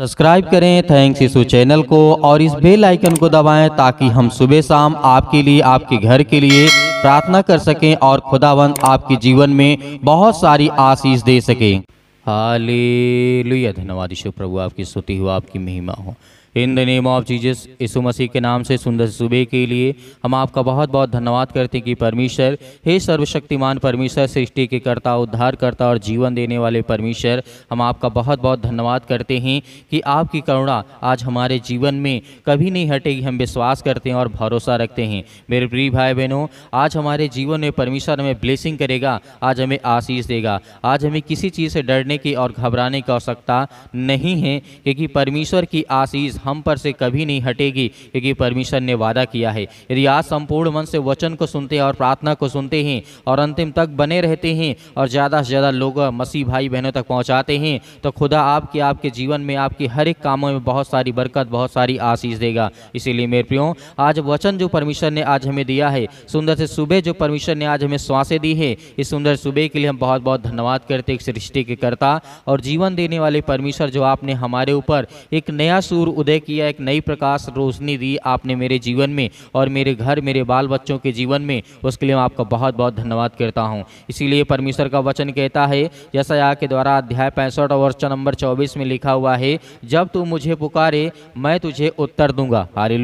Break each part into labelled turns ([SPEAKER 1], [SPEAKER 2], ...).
[SPEAKER 1] subscribe करें thanks issue channel को और इस बेल आइकन को दबाएं ताकि हम सुबह शाम आपके लिए आपके घर के लिए प्रार्थना कर सकें और खुदावंत आपके जीवन में बहुत सारी आशीष दे सकें लुया धन्यवाद ईश्वर प्रभु आपकी स्तुति हो आपकी महिमा हो in the name of Jesus यीशु मसीह के नाम से सुंदर सुबह के लिए हम आपका बहुत बहुत धन्यवाद करते हैं कि परमेश्वर हे सर्वशक्तिमान परमेश्वर सृष्टि के कर्ता उद्धार करता और जीवन देने वाले परमेश्वर हम आपका बहुत बहुत धन्यवाद करते हैं कि आपकी करुणा आज हमारे जीवन में कभी नहीं हटेगी हम विश्वास करते हैं और भरोसा रखते हैं मेरे प्रिय भाई बहनों आज हमारे जीवन में परमेश्वर हमें ब्लेसिंग करेगा आज हमें आशीष देगा आज हमें किसी चीज़ से डरने की और घबराने की आवश्यकता नहीं है क्योंकि परमेश्वर की आशीष हम पर से कभी नहीं हटेगी क्योंकि परमेश्वर ने वादा किया है यदि आज संपूर्ण मन से वचन को सुनते हैं और प्रार्थना को सुनते हैं और अंतिम तक बने रहते हैं और ज़्यादा से ज़्यादा लोग मसीह भाई बहनों तक पहुँचाते हैं तो खुदा आपके आपके जीवन में आपके हर एक कामों में बहुत सारी बरकत बहुत सारी आशीष देगा इसीलिए मेरे प्रियो आज वचन जो परमेश्वर ने आज हमें दिया है सुंदर से सुबह जो परमेश्वर ने आज हमें श्वासें दी है इस सुंदर सुबह के लिए हम बहुत बहुत धन्यवाद करते सृष्टि के कर्ता और जीवन देने वाले परमेश्वर जो आपने हमारे ऊपर एक नया सूर उदय उदय किया एक नई प्रकाश रोशनी दी आपने मेरे जीवन में और मेरे घर मेरे बाल बच्चों के जीवन में उसके लिए मैं आपका बहुत बहुत धन्यवाद करता हूँ इसीलिए परमेश्वर का वचन कहता है जैसा यहाँ के द्वारा अध्याय पैंसठ और वर्ष नंबर चौबीस में लिखा हुआ है जब तू मुझे पुकारे मैं तुझे उत्तर दूंगा हारे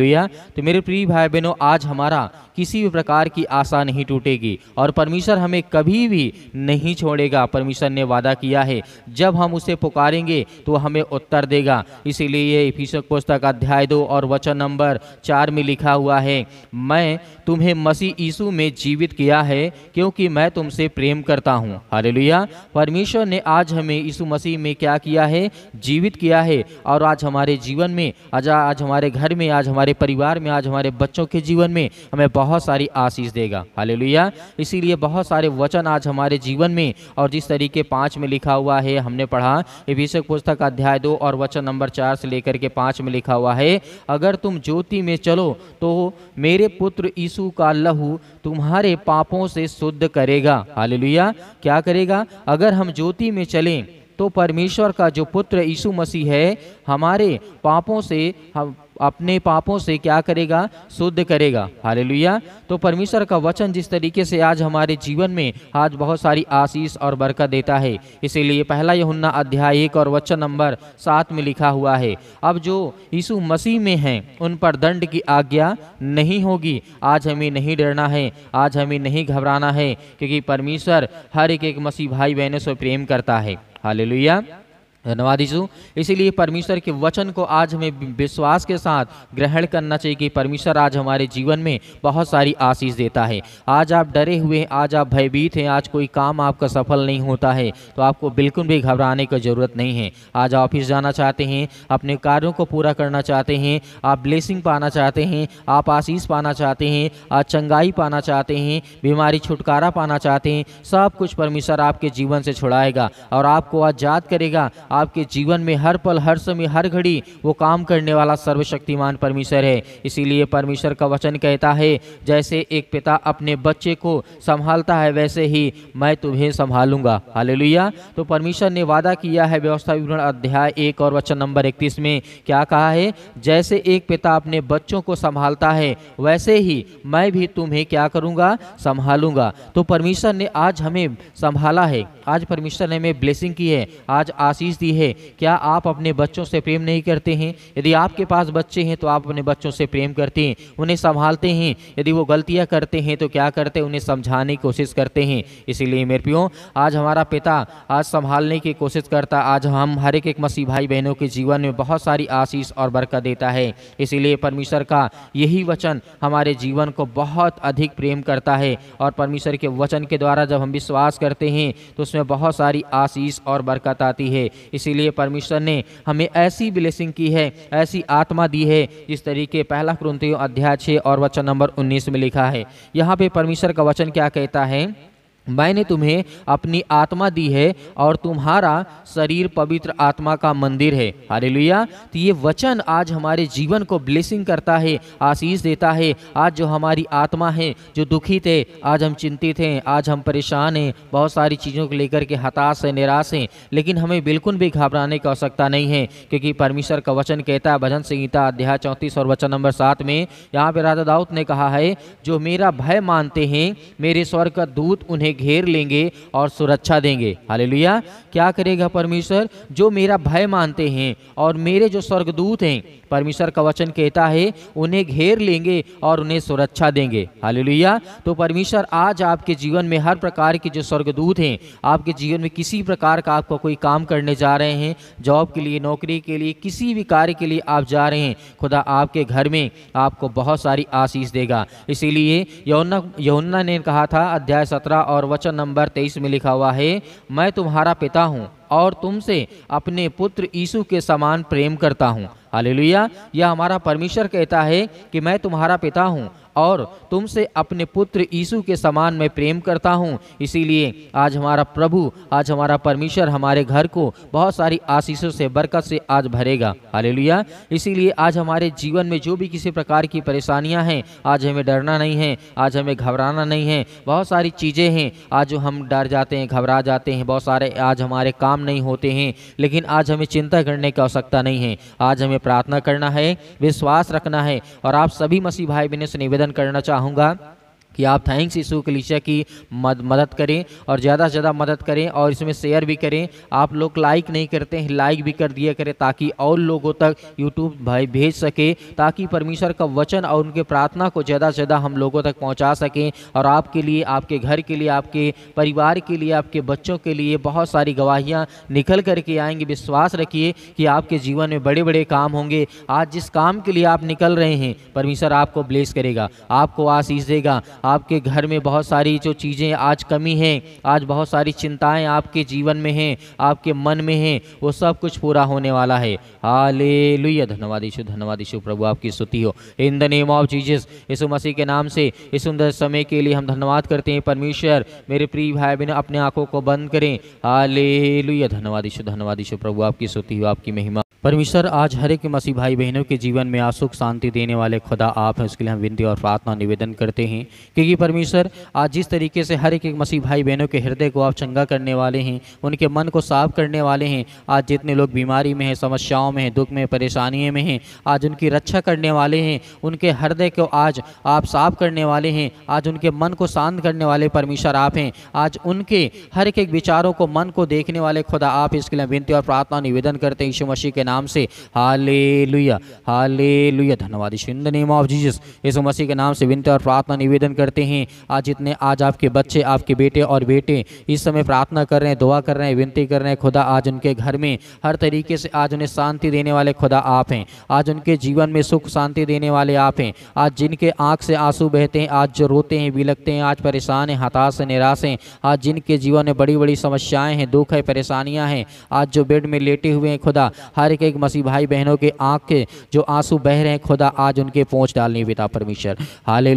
[SPEAKER 1] तो मेरे प्रिय भाई बहनों आज हमारा किसी भी प्रकार की आशा नहीं टूटेगी और परमेश्वर हमें कभी भी नहीं छोड़ेगा परमेश्वर ने वादा किया है जब हम उसे पुकारेंगे तो हमें उत्तर देगा इसीलिए इफिसक को पुस्तक अध्याय दो और वचन नंबर चार में लिखा हुआ है मैं तुम्हें मसीह यीशु में जीवित किया है क्योंकि मैं तुमसे प्रेम करता हूँ हरे परमेश्वर ने आज हमें यीशु मसीह में क्या किया है जीवित किया है और आज हमारे जीवन में आज आज हमारे घर में आज हमारे परिवार में आज हमारे बच्चों के जीवन में हमें बहुत सारी आशीष देगा हालेलुया इसीलिए बहुत सारे वचन आज हमारे जीवन में और जिस तरीके पाँच में लिखा हुआ है हमने पढ़ा अभिषेक पुस्तक अध्याय दो और वचन नंबर चार से लेकर के पाँच में में लिखा हुआ है अगर तुम ज्योति में चलो तो मेरे पुत्र यीशु का लहू तुम्हारे पापों से शुद्ध करेगा हालेलुया क्या करेगा अगर हम ज्योति में चलें तो परमेश्वर का जो पुत्र यीशु मसीह है हमारे पापों से हम अपने पापों से क्या करेगा शुद्ध करेगा हाल तो परमेश्वर का वचन जिस तरीके से आज हमारे जीवन में आज बहुत सारी आशीष और बरकत देता है इसीलिए पहला यहुन्ना अध्याय एक और वचन नंबर सात में लिखा हुआ है अब जो यीशु मसीह में हैं उन पर दंड की आज्ञा नहीं होगी आज हमें नहीं डरना है आज हमें नहीं घबराना है क्योंकि परमेश्वर हर एक एक मसीह भाई बहनों से प्रेम करता है हाल धन्यवाद यीशु इसीलिए परमेश्वर के वचन को आज हमें विश्वास के साथ ग्रहण करना चाहिए कि परमेश्वर आज हमारे जीवन में बहुत सारी आशीष देता है आज आप डरे हुए हैं आज आप भयभीत हैं आज कोई काम आपका सफल नहीं होता है तो आपको बिल्कुल भी घबराने की ज़रूरत नहीं है आज ऑफिस जाना चाहते हैं अपने कार्यों को पूरा करना चाहते हैं आप ब्लेसिंग पाना चाहते हैं आप आशीष पाना चाहते हैं आज चंगाई पाना चाहते हैं बीमारी छुटकारा पाना चाहते हैं सब कुछ परमेश्वर आपके जीवन से छुड़ाएगा और आपको आज याद करेगा आपके जीवन में हर पल हर समय हर घड़ी वो काम करने वाला सर्वशक्तिमान परमेश्वर है इसीलिए परमेश्वर का वचन कहता है जैसे एक पिता अपने बच्चे को संभालता है वैसे ही मैं तुम्हें संभालूंगा हालेलुया तो परमेश्वर ने वादा किया है व्यवस्था विवरण अध्याय एक और वचन नंबर इकतीस में क्या कहा है जैसे एक पिता अपने बच्चों को संभालता है वैसे ही मैं भी तुम्हें क्या करूँगा संभालूंगा तो परमेश्वर ने आज हमें संभाला है आज परमेश्वर ने हमें ब्लेसिंग की है आज आशीष दी है क्या आप अपने बच्चों से प्रेम नहीं करते हैं यदि आपके पास बच्चे हैं तो आप अपने बच्चों से प्रेम करते हैं उन्हें संभालते हैं यदि वो गलतियाँ करते हैं तो क्या करते हैं उन्हें समझाने की कोशिश करते हैं इसीलिए मेरे पियो आज हमारा पिता आज संभालने की कोशिश करता आज हम हर एक एक मसीह भाई बहनों के जीवन में बहुत सारी आशीष और बरकत देता है इसीलिए परमेश्वर का यही वचन हमारे जीवन को बहुत अधिक प्रेम करता है और परमेश्वर के वचन के द्वारा जब हम विश्वास करते हैं तो उसमें बहुत सारी आशीष और बरकत आती है इसीलिए परमेश्वर ने हमें ऐसी ब्लेसिंग की है ऐसी आत्मा दी है जिस तरीके पहला क्रंतियों अध्याय छः और वचन नंबर उन्नीस में लिखा है यहाँ पे परमेश्वर का वचन क्या कहता है मैंने तुम्हें अपनी आत्मा दी है और तुम्हारा शरीर पवित्र आत्मा का मंदिर है हरे तो ये वचन आज हमारे जीवन को ब्लेसिंग करता है आशीष देता है आज जो हमारी आत्मा है जो दुखी थे आज हम चिंतित हैं आज हम परेशान हैं बहुत सारी चीज़ों को लेकर के हताश हैं निराश हैं लेकिन हमें बिल्कुल भी घबराने की आवश्यकता नहीं है क्योंकि परमेश्वर का वचन कहता है भजन संहिता अध्याय चौंतीस और वचन नंबर सात में यहाँ पर राजा दाऊत ने कहा है जो मेरा भय मानते हैं मेरे स्वर का दूत उन्हें घेर लेंगे और सुरक्षा देंगे हाल क्या करेगा परमेश्वर जो मेरा भय मानते हैं और मेरे जो स्वर्गदूत हैं परमेश्वर का वचन कहता है उन्हें घेर लेंगे और उन्हें सुरक्षा देंगे हाल तो परमेश्वर आज आपके जीवन में हर प्रकार के जो स्वर्गदूत हैं आपके जीवन में किसी प्रकार का आपका कोई काम करने जा रहे हैं जॉब के लिए नौकरी के लिए किसी भी कार्य के लिए आप जा रहे हैं खुदा आपके घर में आपको बहुत सारी आशीष देगा इसीलिए यौना यौना ने कहा था अध्याय सत्रह और और वचन नंबर तेईस में लिखा हुआ है मैं तुम्हारा पिता हूँ और तुमसे अपने पुत्र यीशु के समान प्रेम करता हूँ हालेलुया यह हमारा परमेश्वर कहता है कि मैं तुम्हारा पिता हूँ और तुमसे अपने पुत्र यीशु के समान मैं प्रेम करता हूँ इसीलिए आज हमारा प्रभु आज हमारा परमेश्वर हमारे घर को बहुत सारी आशीषों से बरकत से आज भरेगा हालेलुया इसीलिए आज हमारे जीवन में जो भी किसी प्रकार की परेशानियाँ हैं आज हमें डरना नहीं है आज हमें घबराना नहीं है बहुत सारी चीज़ें हैं आज हम डर जाते हैं घबरा जाते हैं बहुत सारे आज हमारे काम नहीं होते हैं लेकिन आज हमें चिंता करने की आवश्यकता नहीं है आज हमें में प्रार्थना करना है विश्वास रखना है और आप सभी मसीह भाई बहनों से निवेदन करना चाहूँगा कि आप थैंक्स इस कलीचा की मद, मदद करें और ज़्यादा से ज़्यादा मदद करें और इसमें शेयर भी करें आप लोग लाइक नहीं करते हैं लाइक भी कर दिया करें ताकि और लोगों तक यूट्यूब भाई भेज सके ताकि परमेश्वर का वचन और उनके प्रार्थना को ज़्यादा से ज़्यादा हम लोगों तक पहुँचा सकें और आपके लिए आपके घर के लिए आपके परिवार के लिए आपके बच्चों के लिए बहुत सारी गवाहियाँ निकल करके आएंगे विश्वास रखिए कि आपके जीवन में बड़े बड़े काम होंगे आज जिस काम के लिए आप निकल रहे हैं परमेश्वर आपको ब्लेस करेगा आपको आशीष देगा आपके घर में बहुत सारी जो चीज़ें आज कमी हैं आज बहुत सारी चिंताएं आपके जीवन में हैं आपके मन में हैं वो सब कुछ पूरा होने वाला है हाले लुया धन्यवाद ईशु धन्यवाद ईशु प्रभु आपकी स्तुति हो in the name of Jesus यीशु मसीह के नाम से इस सुंदर समय के लिए हम धन्यवाद करते हैं परमेश्वर मेरे प्रिय भाई बहन अपने आँखों को बंद करें हाले लुया धन्यवाद ईशु धन्यवाद ईशु प्रभु आपकी स्तुति हो आपकी महिमा परमेश्वर आज हर एक मसीह भाई बहनों के जीवन में आसुख शांति देने वाले खुदा आप हैं उसके लिए हम विनती और प्रार्थना निवेदन करते हैं क्योंकि परमेश्वर आज जिस तरीके से हर एक एक मसीह भाई बहनों के हृदय को आप चंगा करने वाले हैं उनके मन को साफ करने वाले हैं आज जितने लोग बीमारी में हैं समस्याओं में हैं दुख में परेशानियों में हैं आज उनकी रक्षा करने वाले हैं उनके हृदय को आज आप साफ करने वाले हैं आज उनके मन को शांत करने वाले परमेश्वर आप हैं आज उनके हर एक एक विचारों को मन को देखने वाले खुदा आप इसके लिए विनती और प्रार्थना निवेदन करते हैं यीशु मसीह के नाम से हाले लुया हाले लुया धन्यवाद in the name of Jesus यीशु मसीह के नाम से विनती और प्रार्थना निवेदन कर करते हैं आज इतने आज आपके बच्चे आपके बेटे और बेटे इस समय प्रार्थना कर रहे हैं दुआ कर रहे हैं विनती कर रहे हैं खुदा आज उनके घर में हर तरीके से आज उन्हें शांति देने वाले खुदा आप हैं आज उनके जीवन में सुख शांति देने वाले आप हैं आज जिनके आँख से आंसू बहते हैं आज जो रोते हैं बिलकते हैं आज परेशान हैं हताश हैं निराश हैं आज जिनके जीवन में बड़ी बड़ी समस्याएं हैं दुख है परेशानियां हैं आज जो बेड में लेटे हुए हैं खुदा हर एक मसीह भाई बहनों के आँख के जो आंसू बह रहे हैं खुदा आज उनके पहुँच डालने पिता परमेश्वर हाले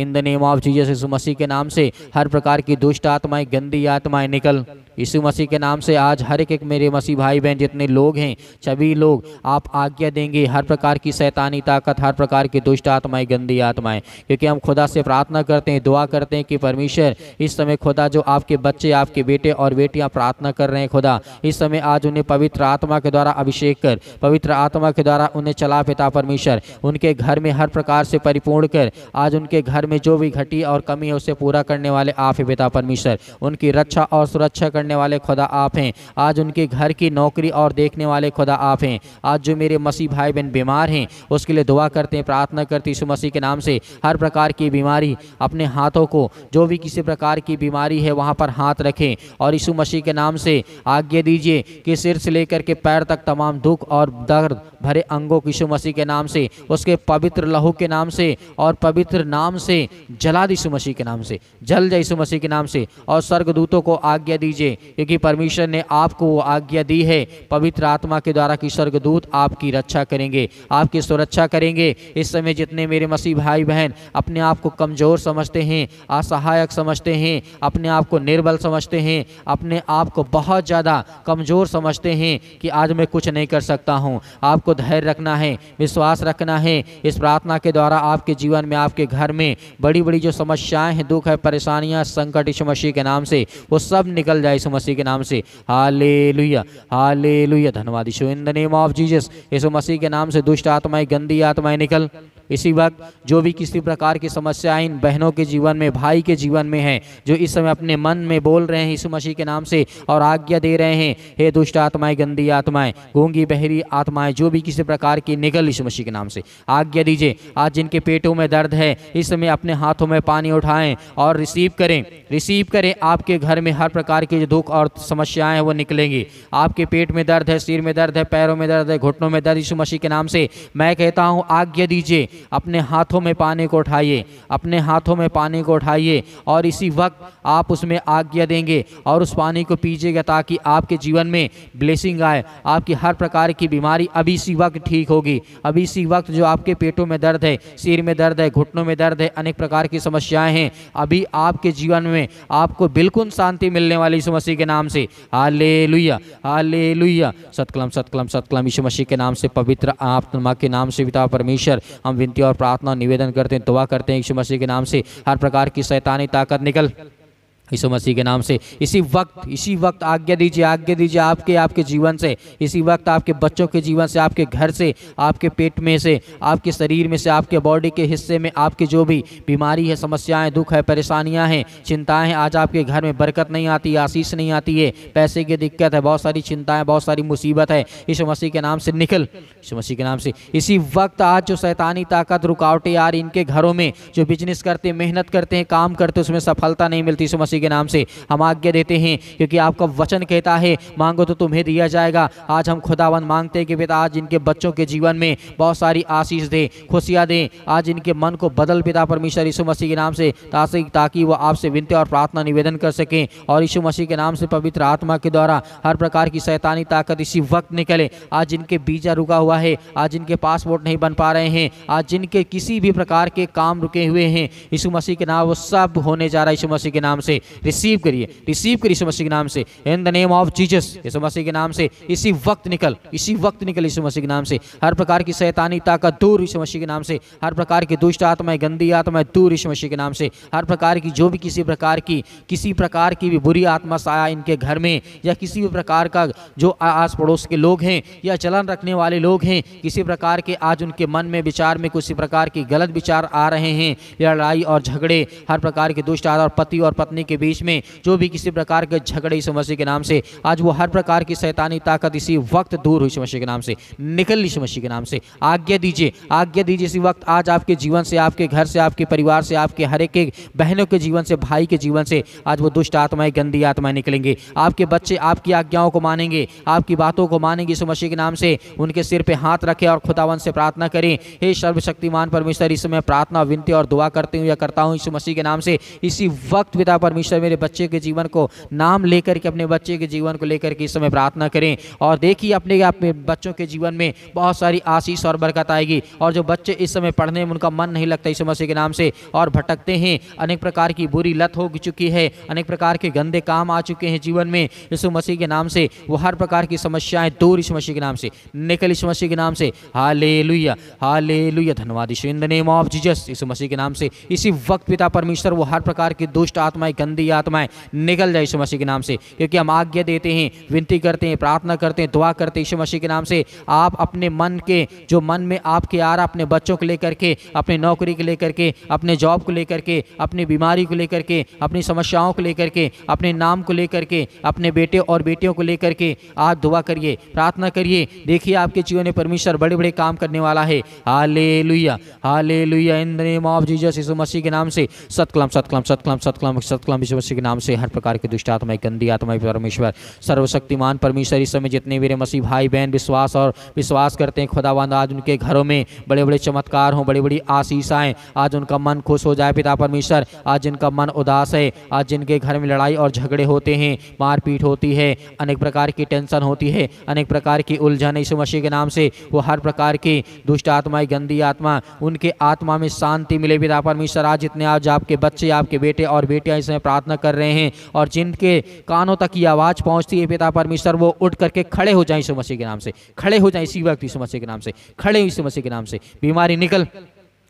[SPEAKER 1] इन द नेम हूँ जीजस यीशु मसीह के नाम से हर प्रकार की दुष्ट आत्माएं गंदी आत्माएं निकल यीशु मसीह के नाम से आज हर एक एक मेरे मसीह भाई बहन जितने लोग हैं सभी लोग आप आज्ञा देंगे हर प्रकार की शैतानी ताकत हर प्रकार की दुष्ट आत्माएं गंदी आत्माएं क्योंकि हम खुदा से प्रार्थना करते हैं दुआ करते हैं कि परमेश्वर इस समय खुदा जो आपके बच्चे आपके बेटे और बेटियां प्रार्थना कर रहे हैं खुदा इस समय आज उन्हें पवित्र आत्मा के द्वारा अभिषेक कर पवित्र आत्मा के द्वारा उन्हें चला पिता परमेश्वर उनके घर में हर प्रकार से परिपूर्ण कर आज उनके घर में जो भी घटी और कमी है उसे पूरा करने वाले आप हैं बेटा परमेश्वर उनकी रक्षा और सुरक्षा करने वाले खुदा आप हैं आज उनके घर की नौकरी और देखने वाले खुदा आप हैं आज जो मेरे मसीह भाई बहन बीमार हैं उसके लिए दुआ करते हैं प्रार्थना करते यीशु मसीह के नाम से हर प्रकार की बीमारी अपने हाथों को जो भी किसी प्रकार की बीमारी है वहाँ पर हाथ रखें और यीशु मसीह के नाम से आज्ञा दीजिए कि सिर से लेकर के पैर तक तमाम दुख और दर्द भरे अंगों की यीशु मसीह के नाम से उसके पवित्र लहू के नाम से और पवित्र नाम से जला दीसु मसीह के नाम से जल जाए यीशु मसीह के नाम से और स्वर्गदूतों को आज्ञा दीजिए क्योंकि परमेश्वर ने आपको वो आज्ञा दी है पवित्र आत्मा के द्वारा कि स्वर्गदूत आपकी रक्षा करेंगे आपकी सुरक्षा करेंगे इस समय जितने मेरे मसीह भाई बहन अपने आप को कमज़ोर समझते हैं असहायक समझते हैं अपने आप को निर्बल समझते हैं अपने आप को बहुत ज़्यादा कमज़ोर समझते हैं कि आज मैं कुछ नहीं कर सकता हूँ आपको धैर्य रखना है विश्वास रखना है इस प्रार्थना के द्वारा आपके जीवन में आपके घर में बड़ी बड़ी बड़ी जो समस्याएं हैं दुख है परेशानियां संकट इस मसीह के नाम से वो सब निकल जाए इस मसीह के नाम से हाले लुया हाले लुया धन्यवाद ईशो in the name of Jesus इस मसीह के नाम से दुष्ट आत्माएं गंदी आत्माएं निकल इसी वक्त जो भी किसी प्रकार की समस्याएं इन बहनों के जीवन में भाई के जीवन में हैं जो इस समय अपने मन में बोल रहे हैं यीशु मसीह के नाम से और आज्ञा दे रहे हैं हे दुष्ट आत्माएं गंदी आत्माएं गूंगी बहरी आत्माएं जो भी किसी प्रकार की निकल यीशु मसीह के नाम से आज्ञा दीजिए आज जिनके पेटों में दर्द है इस समय अपने हाथ हाथों में पानी उठाएं और रिसीव करें रिसीव करें आपके घर में हर प्रकार की जो दुख और समस्याएं हैं वो निकलेंगी आपके पेट में दर्द है सिर में दर्द है पैरों में दर्द है घुटनों में दर्द यीशु मसीह के नाम से मैं कहता हूँ आज्ञा दीजिए अपने हाथों में पानी को उठाइए अपने हाथों में पानी को उठाइए और इसी वक्त आप उसमें आज्ञा देंगे और उस पानी को पीजिएगा ताकि आपके जीवन में ब्लेसिंग आए आपकी हर प्रकार की बीमारी अभी इसी वक्त ठीक होगी अभी इसी वक्त जो आपके पेटों में दर्द है सिर में दर्द है घुटनों में दर्द है अनेक प्रकार प्रकार की समस्याएं हैं अभी आपके जीवन में आपको बिल्कुल शांति मिलने वाली ईशु मसीह के नाम से हाले लुया हाले लुया सतकलम सतकलम सतकलम ईशु मसीह के नाम से पवित्र आत्मा के नाम से पिता परमेश्वर हम विनती और प्रार्थना निवेदन करते हैं दुआ करते हैं ईशु मसीह के नाम से हर प्रकार की शैतानी ताकत निकल यीशु मसीह के नाम से इसी वक्त इसी वक्त आज्ञा दीजिए आज्ञा दीजिए आपके आपके जीवन से इसी वक्त आपके बच्चों के जीवन से आपके घर से आपके पेट में से आपके शरीर में से आपके बॉडी के हिस्से में आपके जो भी बीमारी है समस्याएं दुख है परेशानियां हैं चिंताएं आज आपके घर में बरकत नहीं आती आशीष नहीं आती है पैसे की दिक्कत है बहुत सारी चिंताएँ बहुत सारी मुसीबत है यीशु मसीह के नाम से निकल यीशु मसीह के नाम से इसी वक्त आज जो शैतानी ताकत रुकावटें यार इनके घरों में जो बिजनेस करते मेहनत करते हैं काम करते उसमें सफलता नहीं मिलती यीशु मसीह मसीह के नाम से हम आज्ञा देते हैं क्योंकि आपका वचन कहता है मांगो तो तुम्हें दिया जाएगा आज हम खुदावन मांगते हैं कि पिता आज इनके बच्चों के जीवन में बहुत सारी आशीष दें खुशियाँ दें आज इनके मन को बदल पिता परमेश्वर यीशु मसीह के नाम से ताकि वो आपसे विनती और प्रार्थना निवेदन कर सकें और यीशु मसीह के नाम से पवित्र आत्मा के द्वारा हर प्रकार की शैतानी ताकत इसी वक्त निकले आज जिनके बीजा रुका हुआ है आज जिनके पासपोर्ट नहीं बन पा रहे हैं आज जिनके किसी भी प्रकार के काम रुके हुए हैं यीशु मसीह के नाम वो सब होने जा रहा है यीशु मसीह के नाम से रिसीव करिए रिसीव करिए यीशु मसीह के नाम से in the name of Jesus यीशु मसीह के नाम से इसी वक्त निकल इसी वक्त निकल यीशु मसीह के नाम से हर प्रकार की शैतानी ताकत दूर यीशु मसीह के नाम से हर प्रकार की दुष्ट आत्माएं गंदी आत्माएं दूर यीशु मसीह के नाम से हर प्रकार की जो भी किसी प्रकार की किसी प्रकार की भी बुरी आत्मा साया इनके घर में या किसी भी प्रकार का जो आस पड़ोस के लोग हैं या चलन रखने वाले लोग हैं किसी प्रकार के आज उनके मन में विचार में किसी प्रकार की गलत विचार आ रहे हैं लड़ाई और झगड़े हर प्रकार के दुष्ट आत्मा पति और पत्नी के बीच में जो भी किसी प्रकार के झगड़े इस मसीह के नाम से आज वो हर प्रकार की शैतानी ताकत इसी वक्त दूर हुई मसीह के नाम से निकल इस मसीह के नाम से आज्ञा दीजिए आज्ञा दीजिए इसी वक्त आज आपके जीवन से आपके घर से आपके परिवार से आपके हर एक बहनों के जीवन से भाई के जीवन से आज वो दुष्ट आत्माएं गंदी आत्माएं निकलेंगे आपके बच्चे आपकी आज्ञाओं को मानेंगे आपकी बातों को मानेंगे इस मसीह के नाम से उनके सिर पर हाथ रखें और खुदावन से प्रार्थना करें हे सर्वशक्तिमान परमेश्वर इस समय प्रार्थना विनती और दुआ करते हूँ या करता हूँ इस मसीह के नाम से इसी वक्त पिता परमेश्वर परमेश्वर मेरे बच्चे के जीवन को नाम लेकर के अपने बच्चे के जीवन को लेकर के इस समय प्रार्थना करें और देखिए अपने अपने बच्चों के जीवन में बहुत सारी आशीष और बरकत आएगी और जो बच्चे इस समय पढ़ने में उनका मन नहीं लगता इस मसीह के नाम से और भटकते हैं अनेक प्रकार की बुरी लत हो चुकी है अनेक प्रकार के गंदे काम आ चुके हैं जीवन में इस मसीह के नाम से वो हर प्रकार की समस्याएं दूर इस मसीह के नाम से निकल इस मसीह के नाम से हाले लुया हाले लुया धन्यवाद इस मसीह के नाम से इसी वक्त पिता परमेश्वर वो हर प्रकार की दुष्ट आत्माएं गंदी गंदी आत्माएं निकल जाए यीशु मसीह के नाम से क्योंकि हम आज्ञा देते हैं विनती करते हैं प्रार्थना करते हैं दुआ करते हैं यीशु मसीह के नाम से आप अपने मन के जो मन में आपके आ रहा अपने बच्चों को लेकर के अपने नौकरी को लेकर के अपने जॉब को लेकर के अपनी बीमारी को लेकर के अपनी समस्याओं को लेकर के अपने नाम को लेकर के अपने बेटे और बेटियों को लेकर के आज दुआ करिए प्रार्थना करिए देखिए आपके जीवन में परमेश्वर बड़े बड़े काम करने वाला है हाले लुया हाले लुया इन ऑफ जीजस यीशु मसीह के नाम से सतकलम सतकलम सतकलम सतकलम सतकलम नाम विश्व मसीह के नाम से हर प्रकार की दुष्ट आत्मा गंदी आत्मा परमेश्वर सर्वशक्तिमान परमेश्वर इस समय जितने मेरे मसीह भाई बहन विश्वास और विश्वास करते हैं खुदाबंद आज उनके घरों में बड़े बड़े चमत्कार हों बड़ी बड़ी आशीषाएँ आज उनका मन खुश हो जाए पिता परमेश्वर आज जिनका मन उदास है आज जिनके घर में लड़ाई और झगड़े होते हैं मारपीट होती है अनेक प्रकार की टेंशन होती है अनेक प्रकार की उलझन इस मसीह के नाम से वो हर प्रकार की दुष्ट आत्माएं गंदी आत्मा उनके आत्मा में शांति मिले पिता परमेश्वर आज जितने आज आपके बच्चे आपके बेटे और बेटियाँ इसमें प्रार्थना कर रहे हैं और जिनके कानों तक ये आवाज़ पहुँचती है पिता परमेश्वर वो उठ करके खड़े हो जाए इस मसीह के नाम से खड़े हो जाए इसी वक्त यीशु मसीह के नाम से खड़े इस मसीह के नाम से बीमारी निकल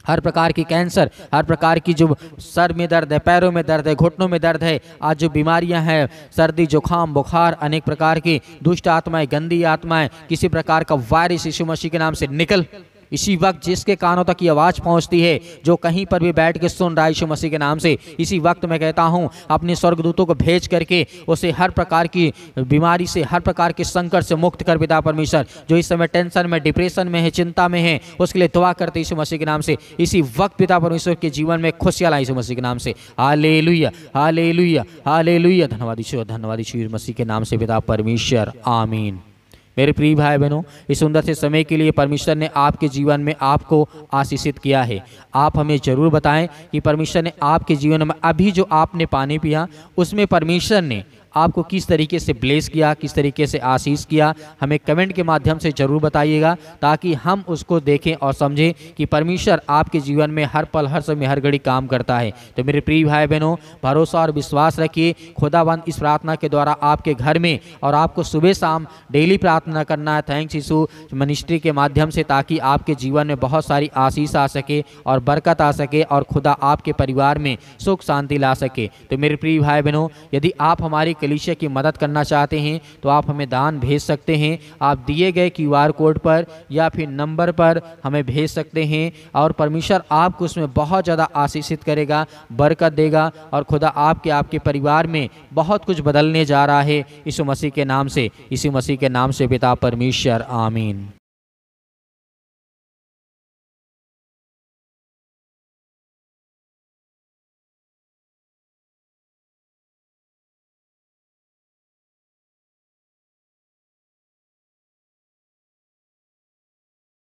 [SPEAKER 1] हर प्रकार की कैंसर हर प्रकार की जो सर में दर्द है पैरों में दर्द है घुटनों में दर्द है आज जो बीमारियां हैं सर्दी जुकाम बुखार अनेक प्रकार की दुष्ट आत्माएं गंदी आत्माएं किसी प्रकार का वायरस यीशु मसीह के नाम से निकल इसी वक्त जिसके कानों तक ये आवाज़ पहुँचती है जो कहीं पर भी बैठ के सुन रहा है यीशु मसीह के नाम से इसी वक्त मैं कहता हूँ अपने स्वर्गदूतों को भेज करके उसे हर प्रकार की बीमारी से हर प्रकार के संकट से मुक्त कर पिता परमेश्वर जो इस समय टेंशन में डिप्रेशन में है चिंता में है उसके लिए दुआ करते यीशु मसीह के नाम से इसी वक्त पिता परमेश्वर के जीवन में खुशियाँ लाई यीशु मसीह के नाम से हाले लुया हाले लुया हाले लुया धन्यवाद ईश्वर धन्यवाद ईश्वर मसीह के नाम से पिता परमेश्वर आमीन मेरे प्रिय भाई बहनों इस सुंदर से समय के लिए परमेश्वर ने आपके जीवन में आपको आशीषित किया है आप हमें ज़रूर बताएं कि परमेश्वर ने आपके जीवन में अभी जो आपने पानी पिया उसमें परमेश्वर ने आपको किस तरीके से ब्लेस किया किस तरीके से आशीष किया हमें कमेंट के माध्यम से ज़रूर बताइएगा ताकि हम उसको देखें और समझें कि परमेश्वर आपके जीवन में हर पल हर समय हर घड़ी काम करता है तो मेरे प्रिय भाई बहनों भरोसा और विश्वास रखिए खुदाबंद इस प्रार्थना के द्वारा आपके घर में और आपको सुबह शाम डेली प्रार्थना करना है थैंक्स यीशु मिनिस्ट्री के माध्यम से ताकि आपके जीवन में बहुत सारी आशीष आ सके और बरकत आ सके और खुदा आपके परिवार में सुख शांति ला सके तो मेरे प्रिय भाई बहनों यदि आप हमारी कलिशिया की मदद करना चाहते हैं तो आप हमें दान भेज सकते हैं आप दिए गए क्यू कोड पर या फिर नंबर पर हमें भेज सकते हैं और परमेश्वर आपको उसमें बहुत ज़्यादा आशीषित करेगा बरकत देगा और खुदा आपके आपके परिवार में बहुत कुछ बदलने जा रहा है यीशु मसीह के नाम से यीशु मसीह के नाम से पिता परमेश्वर आमीन